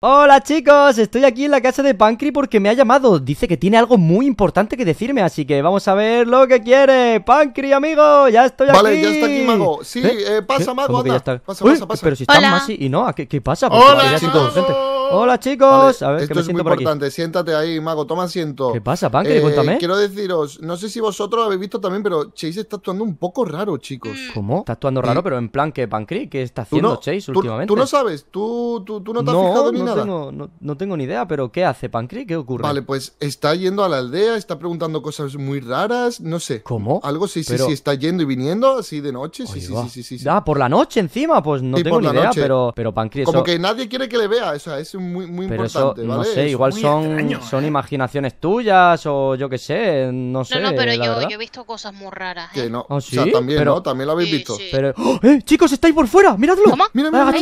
Hola chicos, estoy aquí en la casa de Pancri porque me ha llamado. Dice que tiene algo muy importante que decirme, así que vamos a ver lo que quiere. Pancri, amigo, ya estoy aquí. Vale, ya está aquí, mago. Sí, ¿Eh? eh pasa, mago, anda. Pasa, está? pasa, pasa, Pero si está Masi y no, ¿qué, qué pasa? Porque Hola, chicos. Hola, chicos. esto es muy importante. Siéntate ahí, Mago. Toma asiento. ¿Qué pasa, Pancre? Eh, Cuéntame. Quiero deciros, no sé si vosotros habéis visto también, pero Chase está actuando un poco raro, chicos. Mm. ¿Cómo? Está actuando raro, pero en plan que Pancre, ¿qué está haciendo Chase últimamente? Tú, no sabes, tú, no te has fijado ni nada. Tengo, no, no tengo ni idea, pero ¿qué hace Pancre? ¿Qué ocurre? Vale, pues está yendo a la aldea, está preguntando cosas muy raras, no sé. ¿Cómo? Algo sí, sí, sí, está yendo y viniendo así de noche, sí, sí, sí, sí, sí, Ah, por la noche encima, pues no tengo ni idea, pero, pero Como que nadie quiere que le vea, eso es muy, muy Pero eso, No sé, igual son, son ¿eh? imaginaciones tuyas o yo qué sé, no sé. No, no, pero yo, he visto cosas muy raras. ¿eh? Ah, o sea, también, ¿no? También lo habéis visto. eh! ¡Chicos, estáis por fuera! ¡Miradlo! Mira, mira,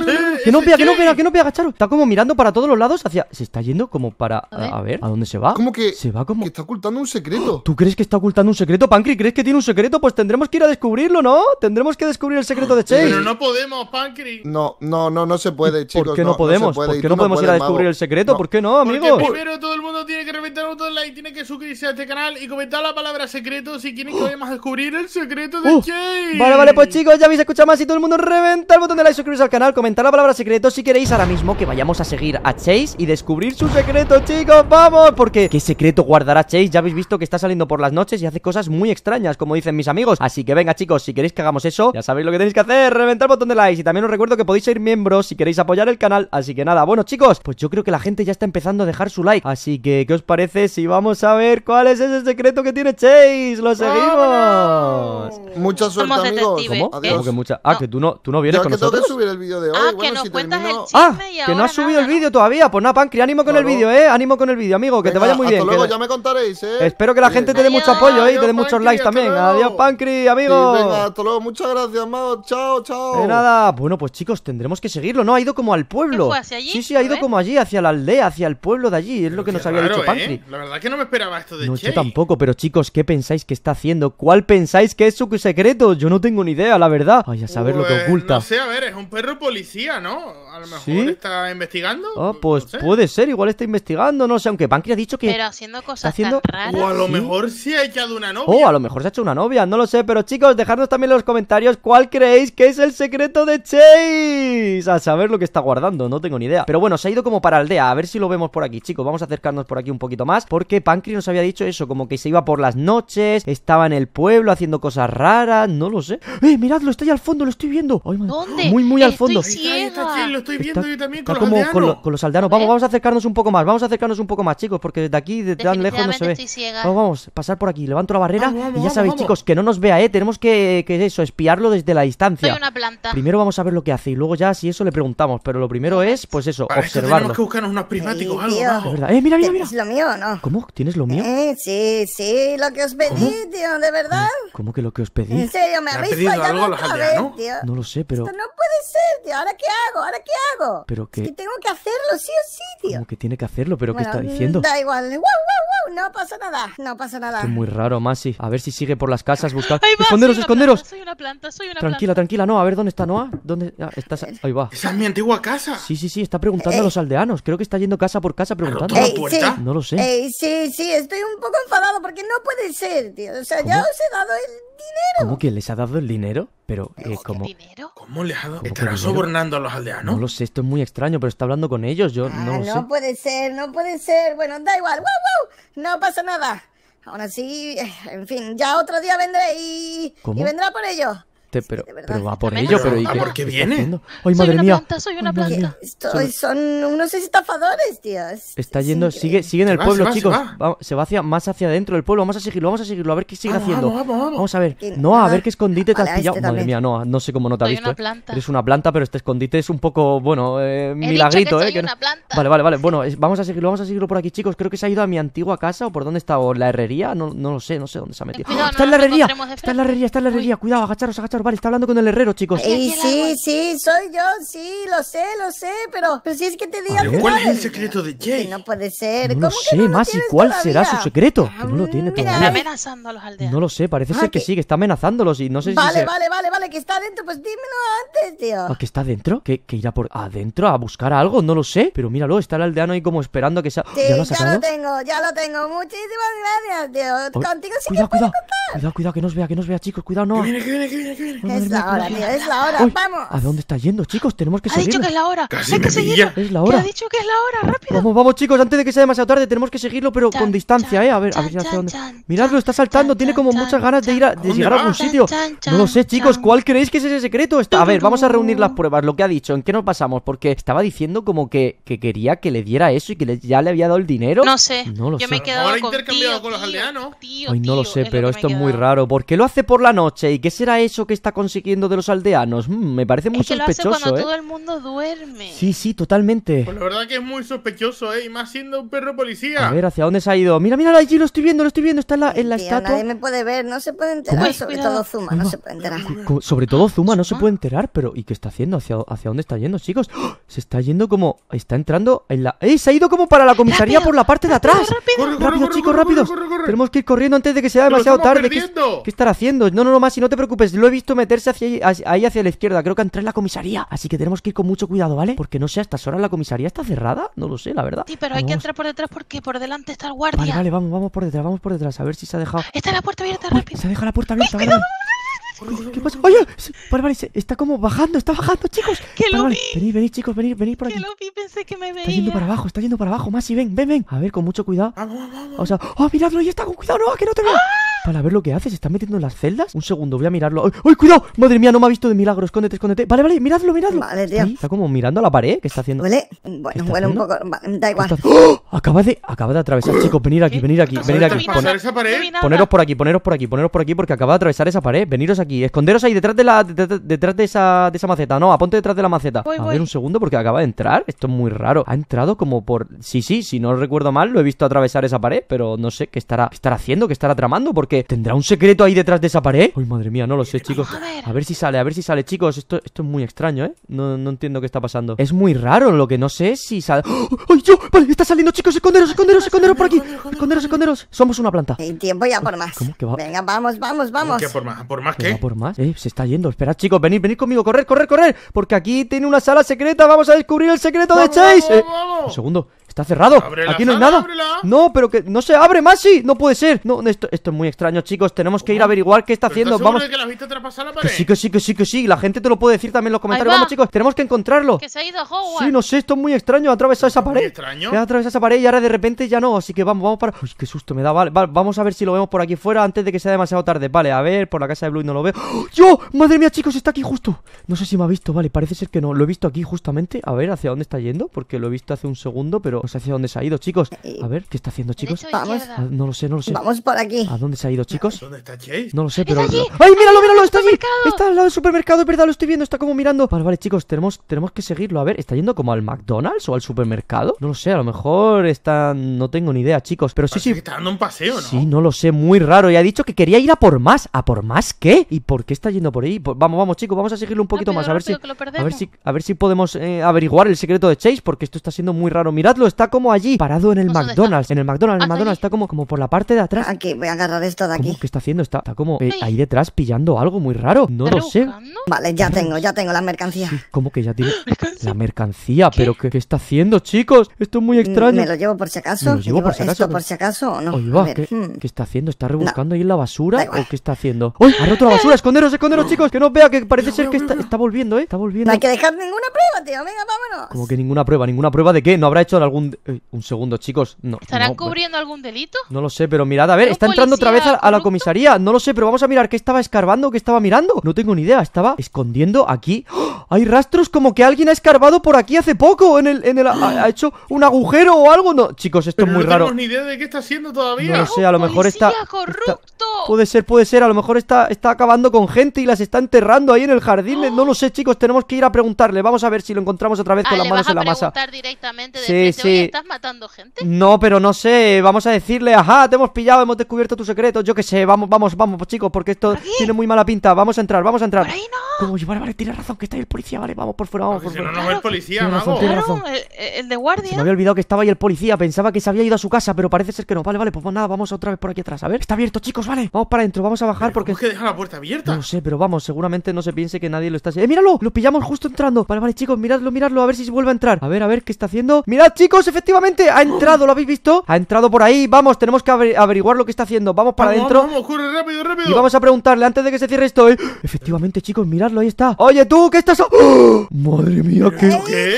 que no pega, que no pega, que no pega, agacharos. Está como mirando para todos los lados hacia. Se está yendo como para. A ver, a, dónde se va? Como que. Se va como. Que está ocultando un secreto. ¿Tú crees que está ocultando un secreto, Pankri? ¿Crees que tiene un secreto? Pues tendremos que ir a descubrirlo, ¿no? Tendremos que descubrir el secreto de Chase. Pero no podemos, Pankri! No, no, no, no se puede, chicos. no, podemos? ¿Por no podemos para descubrir el secreto, ¿por qué no, amigos? primero todo el mundo tiene que reventar el botón de like, tiene que suscribirse a este canal y comentar la palabra secreto si quieren que uh. vayamos a descubrir el secreto de Chase uh. Vale, vale, pues chicos, ya habéis escuchado más y todo el mundo reventa el botón de like, suscribirse al canal, comentar la palabra secreto si queréis ahora mismo que vayamos a seguir a Chase y descubrir su secreto, chicos, vamos, porque qué secreto guardará Chase, ya habéis visto que está saliendo por las noches y hace cosas muy extrañas, como dicen mis amigos, así que venga chicos, si queréis que hagamos eso, ya sabéis lo que tenéis que hacer, reventar el botón de like y también os recuerdo que podéis ser miembros si queréis apoyar el canal, así que nada, bueno chicos, pues, pues yo creo que la gente ya está empezando a dejar su like. Así que, ¿qué os parece si vamos a ver cuál es ese secreto que tiene Chase? ¡Lo seguimos! Mucha suerte, amigos. ¿Cómo? ¿eh? que mucha? Ah, que tú no, tú no vienes con nosotros. Tengo que subir el vídeo de ah, hoy. Ah, que nos cuentas el ah, que no has subido el vídeo todavía. Pues nada, Pancri, ánimo con el vídeo, ¿eh? Ánimo con el vídeo, amigo. Que te vaya muy hasta bien. Luego, ya me contaréis, ¿eh? Espero que la gente te dé mucho apoyo, ¿eh? Y te dé muchos likes también. Adiós, Pancri, amigo. Venga, hasta luego. Muchas gracias, Mao. Chao, chao. De nada. Bueno, pues chicos, tendremos que seguirlo, ¿no? Ha ido como al pueblo. Sí, sí, ha ido como allí, hacia la aldea, hacia el pueblo de allí. Es lo que nos había dicho Patrick. ¿eh? La verdad que no me esperaba esto de no, Yo tampoco, pero chicos, ¿qué pensáis que está haciendo? ¿Cuál pensáis que es su secreto? Yo no tengo ni idea, la verdad. Ay, a saber lo que pues, oculta. No sé, a ver, es un perro policía, ¿no? A lo mejor está investigando. Ah, pues puede ser, igual está investigando, no sé, aunque Pancri ha dicho que. Pero haciendo cosas raras. O a lo mejor se ha echado una novia. O oh, a lo mejor se ha hecho una novia, no lo sé, pero chicos, dejadnos también en los comentarios cuál creéis que es el secreto de Chase. A saber lo que está guardando, no tengo ni idea. Pero bueno, se como para aldea. A ver si lo vemos por aquí, chicos. Vamos a acercarnos por aquí un poquito más. Porque Pankri nos había dicho eso, como que se iba por las noches, estaba en el pueblo haciendo cosas raras, no lo sé. ¡Eh, miradlo! Está ahí al fondo, lo estoy viendo. ¿Dónde? Muy, muy al fondo. lo estoy viendo yo también con los, con, los, aldeanos. Vamos, ¿Eh? vamos a acercarnos un poco más. Vamos a acercarnos un poco más, chicos, porque desde aquí, de tan lejos, no se ve. Vamos, a pasar por aquí. Levanto la barrera y ya sabéis, chicos, que no nos vea, ¿eh? Tenemos que, eso, espiarlo desde la distancia. Primero vamos a ver lo que hace y luego ya, si eso, le preguntamos. Pero lo primero es, pues eso, observar observarlo. Tenemos que buscarnos unos prismáticos, algo, verdad. Eh, mira, mira, mira. ¿Tienes lo mío o no? ¿Cómo? ¿Tienes lo mío? Eh, sí, sí, lo que os pedí, tío, de verdad. ¿Cómo que lo que os pedí? En serio, me habéis pedido algo a los aldeanos? tío. No lo sé, pero puede ser, tío. ¿Ahora qué hago? ¿Ahora qué hago? Pero que... Es que tengo que hacerlo, sí o sí, tío. Como que tiene que hacerlo, pero ¿qué está mm, diciendo? Da igual. ¡Wow, wow, wow! No pasa nada. No pasa nada. Es muy raro, Masi. A ver si sigue por las casas buscando... ¡Esconderos, esconderos! soy una planta, soy una tranquila, planta. Tranquila, no. A ver, ¿dónde está Noah? ¿Dónde ah, estás? Eh, ahí va. Esa es mi antigua casa. Sí, sí, sí. Está preguntando a eh, los aldeanos. Creo que está yendo casa por casa preguntando. la puerta? Eh, no lo sé. sí, sí. Estoy un poco enfadado porque no puede ser, tío. O sea, ya os he dado el dinero. ¿Cómo que les ha dado el dinero? Pero, eh, ¿cómo? ¿Cómo le ha dado? ¿Estará sobornando a los aldeanos? No lo sé, esto es muy extraño, pero está hablando con ellos, yo ah, no No puede ser, no puede ser. Bueno, da igual, ¡Wow, wow! No pasa nada. Aún así, eh, en fin, ya otro día vendré y... Y vendrá por ellos. Este, pero, pero va por ello. Pero, ¿y qué, ¿Por qué viene? soy una planta, soy una planta. son unos estafadores, tías. Está yendo, sigue, sigue en el pueblo, chicos. Se va. hacia, más hacia adentro del pueblo. Vamos a seguirlo, vamos a seguirlo, a ver qué sigue haciendo. Vamos, a ver. No, a ver qué escondite te has este pillado. madre mía, no, no sé cómo no te ha visto. ¿eh? Eres una planta, pero este escondite es un poco, bueno, eh, milagrito, ¿eh? Vale, vale, vale. Bueno, vamos a seguirlo, vamos a seguirlo por aquí, chicos. Creo que se ha ido a mi antigua casa o por dónde está, o la herrería. No, no lo sé, no sé dónde se ha metido. Está la herrería, está en la herrería, está en la herrería. Cuidado, agacharos, agacharos. Vale, está hablando con el herrero, chicos. sí sí, sí, soy yo, sí, lo sé, lo sé, pero, pero si es que te digo... ¿Pero ¿Cuál es el secreto de Jay? No puede ser. No sé, que más, ¿y cuál será su secreto? Que ah, no lo tiene Mira, Está amenazando a los aldeanos. No lo sé, parece ser que, sí, que está amenazándolos y no sé vale, si Vale, vale, vale, que está adentro pues dímelo antes, tío. ¿A ¿Ah, que está adentro? ¿Que, que irá por adentro a buscar algo? No lo sé, pero míralo, está el aldeano ahí como esperando que sea... Sí, ¿Ya lo, ya tengo, ya lo tengo, muchísimas gracias, tío. Contigo sí cuidado, que puedo cuidado, Cuidado, cuidado, que nos vea, que nos vea, chicos, cuidado, no. viene, que viene, que viene, viene es la hora, es la hora, vamos. ¿A dónde está yendo, chicos? Tenemos que seguir. Ha dicho que es la hora. que seguirlo. Es la hora. ha dicho que es la hora, rápido. Vamos, vamos, chicos, antes de que sea demasiado tarde, tenemos que seguirlo, pero con distancia, eh. A ver, a ver hacia dónde. Miradlo, está saltando, tiene como muchas ganas de ir llegar a algún sitio. No lo sé, chicos, ¿cuál creéis que es ese secreto? A ver, vamos a reunir las pruebas, lo que ha dicho, en qué nos pasamos, porque estaba diciendo como que, quería que le diera eso y que ya le había dado el dinero. No sé. No lo sé. me he intercambiado con los aldeanos. Ay, no lo sé, pero esto es muy raro. ¿Por qué lo hace por la noche? ¿Y qué será eso está consiguiendo de los aldeanos. Mm, me parece muy es que sospechoso. Lo hace cuando ¿eh? todo el mundo duerme. Sí, sí, totalmente. Pues la verdad que es muy sospechoso, ¿eh? Y más siendo un perro policía. A ver, ¿hacia dónde se ha ido? Mira, mira, allí lo estoy viendo, lo estoy viendo. Está en la, en la estatua. Nadie me puede ver, no se puede enterar. sobre todo Zuma, no, se puede enterar. Sobre todo Zuma, no se puede enterar. Pero, ¿y qué está haciendo? ¿Hacia, hacia dónde está yendo, chicos? ¡Oh! Se está yendo como. Está entrando en la. eh, Se ha ido como para la comisaría por la parte de atrás. ¡Rápido, chicos, rápido! Tenemos que ir corriendo antes de que sea demasiado tarde. ¿Qué, ¿Qué, estará haciendo? No, no, no, más, y no te preocupes. Lo he visto meterse hacia ahí, hacia la izquierda. Creo que entra en la comisaría. Así que tenemos que ir con mucho cuidado, ¿vale? Porque no sé, a estas horas la comisaría está cerrada. No lo sé, la verdad. Sí, pero hay que entrar por detrás porque por delante está el guardia. Vale, vale, vamos, vamos por detrás, vamos por detrás. A ver si se ha dejado. Está la puerta abierta, rápido. Se ha dejado la puerta abierta, ¿verdad? vale, ¿Qué pasa? Oye, vale, está como bajando, está bajando, chicos. Que lo vale. vi. Venid, venid, chicos, venid, venid por aquí. lo vi, pensé que me veía. Está yendo para abajo, está yendo para abajo, Masi, ven, ven, ven. A ver, con mucho cuidado. O sea, oh, miradlo, y está, con cuidado, no, que no te veo. ¡Ah! Para ver lo que hace, se está metiendo en las celdas Un segundo, voy a mirarlo ¡Ay, cuidado! Madre mía, no me ha visto de milagro, escóndete, escóndete Vale, vale, miradlo, miradlo Vale, tío Está como mirando a la pared, ¿qué está haciendo? Huele, bueno, huele un poco, da igual ¡Oh! Acaba de, acaba de atravesar, chicos, venir aquí, venir aquí, venir aquí esa pared? Poneros por aquí, poneros por aquí, poneros por aquí Porque acaba de atravesar esa pared, veniros aquí Esconderos ahí detrás de la, detrás de esa, de esa maceta No, aponte detrás de la maceta A ver un segundo, porque acaba de entrar, esto es muy raro Ha entrado como por, sí, sí, si no recuerdo mal Lo he visto atravesar esa pared, pero no sé qué estará, haciendo, qué estará tramando Porque tendrá un secreto ahí detrás de esa pared. Ay, madre mía, no lo sé, chicos. A ver si sale, a ver si sale, chicos. Esto, esto es muy extraño, ¿eh? No, entiendo qué está pasando. Es muy raro, lo que no sé si sale. ¡Oh! ¡Ay, yo! Vale, está saliendo, chicos. Esconderos, esconderos, esconderos por aquí. Esconderos, esconderos. Somos una planta. El tiempo ya por más. ¿Cómo que va? Venga, vamos, vamos, vamos. por más? qué? por más? Eh, se está yendo. Esperad, chicos, venid, venid conmigo. Correr, correr, correr. Porque aquí tiene una sala secreta. Vamos a descubrir el secreto de Chase. Eh, un segundo. Está cerrado. Aquí no hay nada. No, pero que no se abre, Masi. No puede ser. No, esto, es muy extraño, chicos. Tenemos que ir a averiguar qué está haciendo. Vamos. que, la viste la pared? sí, que sí, que sí, que sí. La gente te lo puede decir también en los comentarios. Vamos, chicos. Tenemos que encontrarlo. Que Sí, no sé. Esto es muy extraño. Ha atravesado esa pared. Extraño. Ha atravesado esa pared y ahora de repente ya no. Así que vamos, vamos para. Uy, qué susto me da. Vale, vamos a ver si lo vemos por aquí fuera antes de que sea demasiado tarde. Vale, a ver. Por la casa de Blue no lo veo. ¡Yo! ¡Oh, Madre mía, chicos. Está aquí justo. No sé si me ha visto. Vale, parece ser que no. Lo he visto aquí justamente. A ver hacia dónde está yendo. Porque lo he visto hace un segundo, pero no sé hacia dónde se ha ido, chicos. Eh, eh, a ver, ¿qué está haciendo, chicos? Vamos. Ah, no lo sé, no lo sé. Vamos por aquí. ¿A dónde se ha ido, chicos? ¿Dónde está Chase? No lo sé, pero. ¡Ay, míralo, míralo! ¡Está allí! Está al lado del supermercado, es verdad, lo estoy viendo, está como mirando. Vale, vale, chicos, tenemos, tenemos que seguirlo. A ver, ¿está yendo como al McDonald's o al supermercado? No lo sé, a lo mejor está. No tengo ni idea, chicos. Pero sí, sí. está dando un paseo, ¿no? Sí, no lo sé, muy raro. Y ha dicho que quería ir a por más. ¿A por más qué? ¿Y por qué está yendo por ahí? Pues vamos, vamos, chicos, vamos a seguirlo un poquito más. A ver, si... a ver si. A ver si podemos eh, averiguar el secreto de Chase, porque esto está siendo muy raro. Miradlo, está como allí, parado en el pues, McDonald's. En el McDonald's, en el McDonald's está como, como por la parte de atrás. Aquí, voy a agarrar esto de aquí. ¿Qué está haciendo? Está, como eh, ahí detrás pillando algo muy raro. No lo sé. Vale, ya tengo, ya tengo la mercancía. ¿Cómo que ya tiene la mercancía? ¿Pero qué, está haciendo, chicos? Esto es muy mm, extraño. Me lo llevo por si acaso. Me lo llevo, por si acaso. por si acaso o no. Hmm. ¿qué, está haciendo? ¿Está rebuscando ahí en la basura? ¿O qué está haciendo? ¡Uy! Ha roto la basura. Esconderos, esconderos, chicos. Que no vea que parece ser que está, volviendo, ¿eh? Está volviendo. No hay que dejar ninguna prueba, tío. Venga, vámonos. Como que ninguna prueba, ninguna prueba de qué? ¿No habrá hecho algún eh, un segundo, chicos. No, ¿Estarán cubriendo algún delito? No lo sé, pero mirad, a ver, está entrando otra vez a, la comisaría. No lo sé, pero vamos a mirar qué estaba escarbando, qué estaba mirando. No tengo ni idea, estaba escondiendo aquí... ¡Oh! Hay rastros como que alguien ha escarbado por aquí hace poco. En el, en el ha, hecho un agujero o algo. No, chicos, esto es muy raro. No tenemos ni idea de qué está haciendo todavía. No lo sé, a lo mejor está, Puede ser, puede ser. A lo mejor está, está acabando con gente y las está enterrando ahí en el jardín. No lo sé, chicos. Tenemos que ir a preguntarle. Vamos a ver si lo encontramos otra vez con ah, las manos en la masa. sí, sí, estás matando gente? No, pero no sé, vamos a decirle, ajá, te hemos pillado, hemos descubierto tu secreto, yo qué sé, vamos, vamos, vamos, chicos, porque esto tiene muy mala pinta, vamos a entrar, vamos a entrar. ahí no. Vale, vale, tienes razón, que está ahí el policía. Vale, vamos por fuera, vamos por fuera. no, no policía, tienes El, de guardia. Se me había olvidado que estaba ahí el policía. Pensaba que se había ido a su casa, pero parece ser que no. Vale, vale, pues nada, vamos otra vez por aquí atrás. A ver, está abierto, chicos, vale. Vamos para adentro, vamos a bajar porque. es que deja la puerta abierta? No sé, pero vamos, seguramente no se piense que nadie lo está. ¡Eh, míralo! Lo pillamos justo entrando. Vale, vale, chicos, miradlo, miradlo, a ver si se vuelve a entrar. A ver, a ver qué está haciendo. Mirad, chicos, efectivamente, ha entrado, ¿lo habéis visto? Ha entrado por ahí. Vamos, tenemos que averiguar lo que está haciendo. Vamos para adentro. Vamos, rápido, rápido. Y vamos a preguntarle antes de que se cierre esto, ¿eh? Efectivamente, chicos, mirad ahí está. Oye, tú, ¿qué estás? ¡Ah! Madre mía, ¿qué? ¿Qué?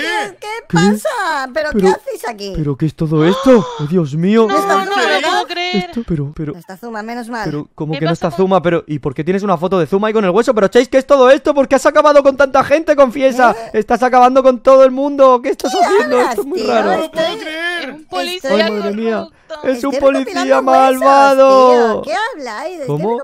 pasa? ¿Pero, qué hacéis aquí? ¿Pero qué es todo esto? ¡Ah! ¡Oh, Dios mío! No, no, no, no, ¿eh? creer. Esto, pero, pero. No está Zuma, menos mal. Pero, ¿cómo que no está Zuma? Pero, ¿y por qué tienes una foto de Zuma ahí con el hueso? Pero, Chase, ¿qué es todo esto? ¿Por qué has acabado con tanta gente? Confiesa. ¿Eh? Estás acabando con todo el mundo. ¿Qué estás haciendo? esto es muy raro. No puedo creer. Un policía Ay, madre mía. Es un policía malvado. Huesos, ¿Qué habláis? ¿Cómo?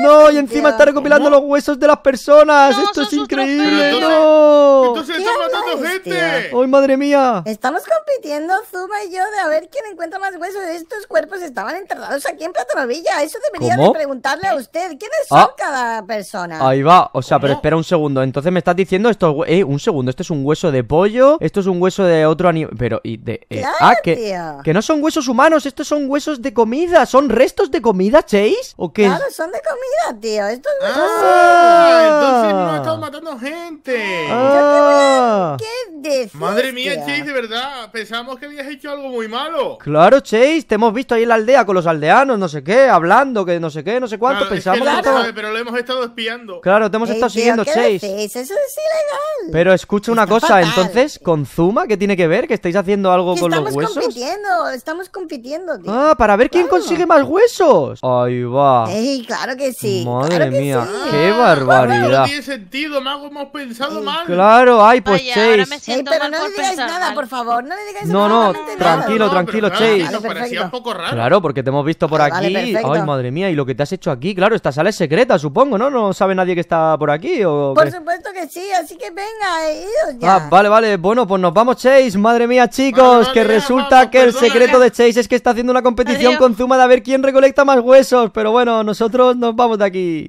No, y encima está recopilando los huesos de las personas. Esto es increíble. no. Entonces matando gente. ¡Ay, madre mía! Estamos compitiendo, Zuma y yo, de a ver quién encuentra más huesos. Estos cuerpos estaban enterrados aquí en Platanovilla. Eso debería de preguntarle a ¿Eh? usted. ¿Quiénes ah. son cada persona? Ahí va. O sea, pero espera un segundo. Entonces me estás diciendo esto. Eh, un segundo. Esto es un hueso de pollo. Esto es un hueso de otro animal. Pero, y de. Eh, ah, que, que no son huesos humanos. Estos son huesos de comida. ¿Son restos de comida, Chase? ¿O qué? Claro, son de comida tío. Esto es ah, entonces no matando gente. Ah. ¿Qué Madre mía, Chase, de verdad. Pensamos que habías hecho algo muy malo. Claro, Chase, te hemos visto ahí en la aldea con los aldeanos, no sé qué, hablando, que no sé qué, no sé cuánto. Pensamos que pero lo hemos estado espiando. Claro, te hemos estado siguiendo, Chase. Eso es ilegal. Pero escucha una cosa, entonces, con Zuma, ¿qué tiene que ver? ¿Que estáis haciendo algo con los huesos? Estamos compitiendo, estamos compitiendo, tío. Ah, para ver quién consigue más huesos. Ahí va. claro que sí. Madre mía, qué ah, barbaridad. No tiene sentido, Mago, hemos pensado mal. Claro, ay, pues Chase. pero no le digáis nada, por favor. No le digáis No, no, tranquilo, tranquilo, Chase. Claro, porque te hemos visto por aquí. Ay, madre mía, y lo que te has hecho aquí, claro, esta sala es secreta, supongo, ¿no? No sabe nadie que está por aquí o Por supuesto que sí, así que venga, ya. Ah, vale, vale. Bueno, pues nos vamos, Chase. Madre mía, chicos, que resulta que el secreto de Chase es que está haciendo una competición con Zuma de a ver quién recolecta más huesos. Pero bueno, nosotros nos vamos de aquí.